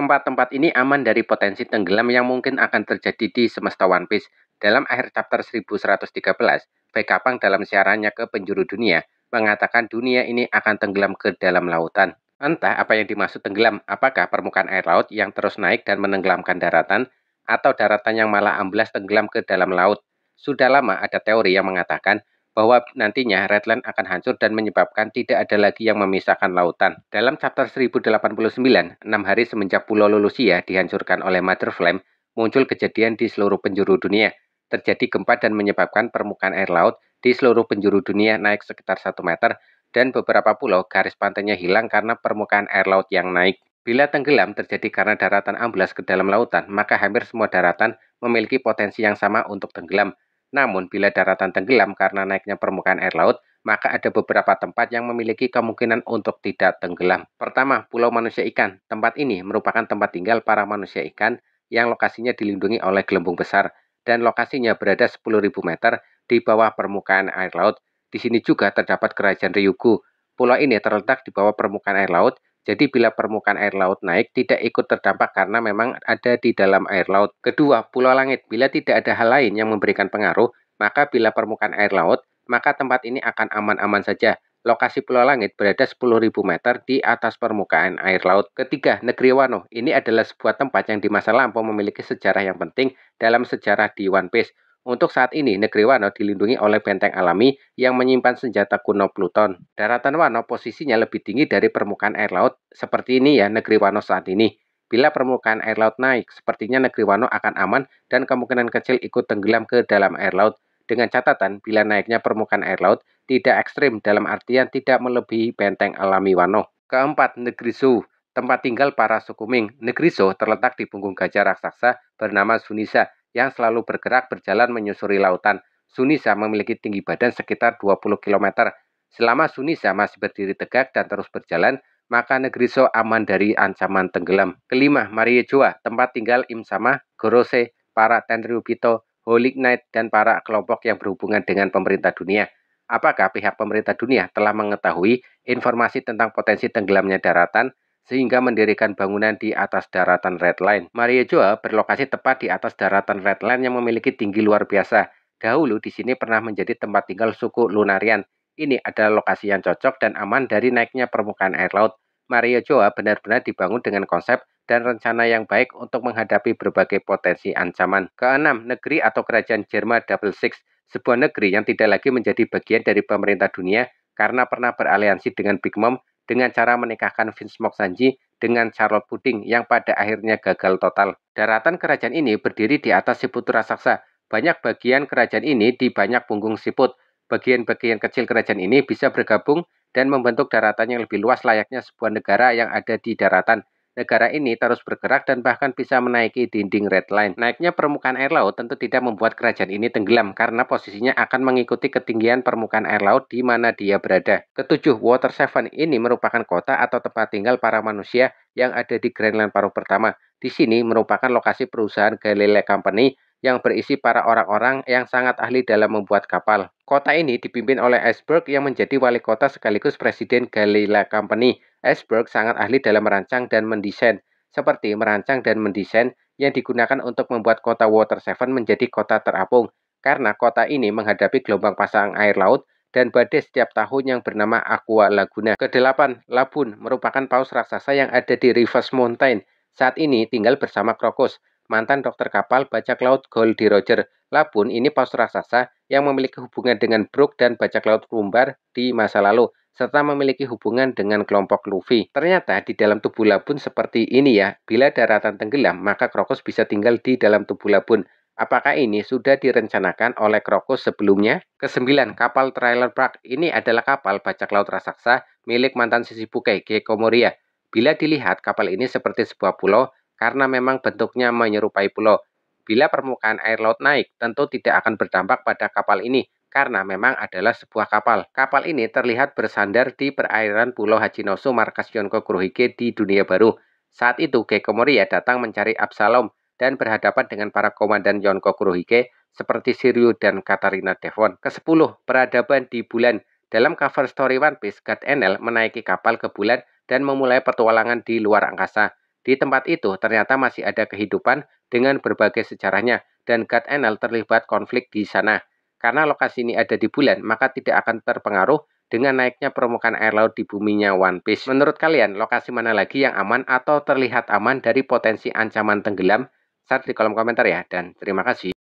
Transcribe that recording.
Tempat-tempat ini aman dari potensi tenggelam yang mungkin akan terjadi di semesta One Piece dalam akhir chapter 1113. Pekapang dalam siarannya ke penjuru dunia mengatakan dunia ini akan tenggelam ke dalam lautan. Entah apa yang dimaksud tenggelam, apakah permukaan air laut yang terus naik dan menenggelamkan daratan, atau daratan yang malah amblas tenggelam ke dalam laut. Sudah lama ada teori yang mengatakan bahwa nantinya Redland akan hancur dan menyebabkan tidak ada lagi yang memisahkan lautan. Dalam chapter 1089, 6 hari semenjak Pulau Lulusia dihancurkan oleh Mother Flame, muncul kejadian di seluruh penjuru dunia. Terjadi gempa dan menyebabkan permukaan air laut di seluruh penjuru dunia naik sekitar 1 meter dan beberapa pulau garis pantainya hilang karena permukaan air laut yang naik. Bila tenggelam terjadi karena daratan amblas ke dalam lautan, maka hampir semua daratan memiliki potensi yang sama untuk tenggelam. Namun, bila daratan tenggelam karena naiknya permukaan air laut, maka ada beberapa tempat yang memiliki kemungkinan untuk tidak tenggelam. Pertama, Pulau Manusia Ikan. Tempat ini merupakan tempat tinggal para manusia ikan yang lokasinya dilindungi oleh gelembung besar dan lokasinya berada 10.000 meter di bawah permukaan air laut. Di sini juga terdapat kerajaan Ryugu. Pulau ini terletak di bawah permukaan air laut jadi bila permukaan air laut naik tidak ikut terdampak karena memang ada di dalam air laut. Kedua, pulau langit. Bila tidak ada hal lain yang memberikan pengaruh, maka bila permukaan air laut, maka tempat ini akan aman-aman saja. Lokasi Pulau Langit berada 10.000 meter di atas permukaan air laut. Ketiga, Negeri Wano. Ini adalah sebuah tempat yang di masa lampau memiliki sejarah yang penting dalam sejarah di One Piece. Untuk saat ini, negeri Wano dilindungi oleh benteng alami yang menyimpan senjata kuno Pluton. Daratan Wano posisinya lebih tinggi dari permukaan air laut. Seperti ini ya negeri Wano saat ini. Bila permukaan air laut naik, sepertinya negeri Wano akan aman dan kemungkinan kecil ikut tenggelam ke dalam air laut. Dengan catatan, bila naiknya permukaan air laut tidak ekstrim dalam artian tidak melebihi benteng alami Wano. Keempat, negeri Su tempat tinggal para suku Ming. Negeri Su terletak di punggung gajah raksasa bernama Sunisa yang selalu bergerak berjalan menyusuri lautan. Sunisa memiliki tinggi badan sekitar 20 km. Selama Sunisa masih berdiri tegak dan terus berjalan, maka negeri So aman dari ancaman tenggelam. Kelima, Mariejoa, tempat tinggal Im-sama, Gorose, para Tenryubito, Holy Knight, dan para kelompok yang berhubungan dengan pemerintah dunia. Apakah pihak pemerintah dunia telah mengetahui informasi tentang potensi tenggelamnya daratan sehingga mendirikan bangunan di atas daratan Red Line. Maria Joa berlokasi tepat di atas daratan Red Line yang memiliki tinggi luar biasa. Dahulu di sini pernah menjadi tempat tinggal suku Lunarian. Ini adalah lokasi yang cocok dan aman dari naiknya permukaan air laut. Maria Joa benar-benar dibangun dengan konsep dan rencana yang baik untuk menghadapi berbagai potensi ancaman. Keenam, negeri atau kerajaan Jerman Double Six, sebuah negeri yang tidak lagi menjadi bagian dari pemerintah dunia karena pernah beraliansi dengan Big Mom dengan cara menikahkan Vince Sanji dengan Charlotte Pudding yang pada akhirnya gagal total. Daratan kerajaan ini berdiri di atas siput raksasa. Banyak bagian kerajaan ini di banyak punggung siput. Bagian-bagian kecil kerajaan ini bisa bergabung dan membentuk daratan yang lebih luas layaknya sebuah negara yang ada di daratan negara ini terus bergerak dan bahkan bisa menaiki dinding red line. Naiknya permukaan air laut tentu tidak membuat kerajaan ini tenggelam karena posisinya akan mengikuti ketinggian permukaan air laut di mana dia berada. Ketujuh Water Seven ini merupakan kota atau tempat tinggal para manusia yang ada di Greenland paruh pertama. Di sini merupakan lokasi perusahaan Galilee Company yang berisi para orang-orang yang sangat ahli dalam membuat kapal. Kota ini dipimpin oleh Iceberg yang menjadi wali kota sekaligus presiden Galilea Company. Iceberg sangat ahli dalam merancang dan mendesain, seperti merancang dan mendesain yang digunakan untuk membuat kota Water Seven menjadi kota terapung, karena kota ini menghadapi gelombang pasang air laut dan badai setiap tahun yang bernama Aqua Laguna. Kedelapan, Labun merupakan paus raksasa yang ada di Rivers Mountain. Saat ini tinggal bersama Krokus, mantan dokter kapal bajak laut Goldie Roger. Labun ini paus raksasa yang memiliki hubungan dengan Brook dan bajak laut Rumbar di masa lalu serta memiliki hubungan dengan kelompok Luffy. Ternyata di dalam tubuh labun seperti ini ya, bila daratan tenggelam maka Krokus bisa tinggal di dalam tubuh labun. Apakah ini sudah direncanakan oleh Krokus sebelumnya? Kesembilan, kapal trailer Park ini adalah kapal bajak laut raksasa milik mantan Sisi Gekko Moria. Bila dilihat, kapal ini seperti sebuah pulau karena memang bentuknya menyerupai pulau. Bila permukaan air laut naik, tentu tidak akan berdampak pada kapal ini, karena memang adalah sebuah kapal. Kapal ini terlihat bersandar di perairan Pulau Hachinosu markas Yonko Kurohige di Dunia Baru. Saat itu Geko Moria datang mencari Absalom dan berhadapan dengan para komandan Yonko Kurohige seperti Siryu dan Katarina Devon. Kesepuluh, peradaban di bulan. Dalam cover story One Piece, God Enel menaiki kapal ke bulan dan memulai petualangan di luar angkasa. Di tempat itu ternyata masih ada kehidupan dengan berbagai sejarahnya dan God Enel terlibat konflik di sana. Karena lokasi ini ada di bulan, maka tidak akan terpengaruh dengan naiknya permukaan air laut di buminya One Piece. Menurut kalian, lokasi mana lagi yang aman atau terlihat aman dari potensi ancaman tenggelam? Share di kolom komentar ya, dan terima kasih.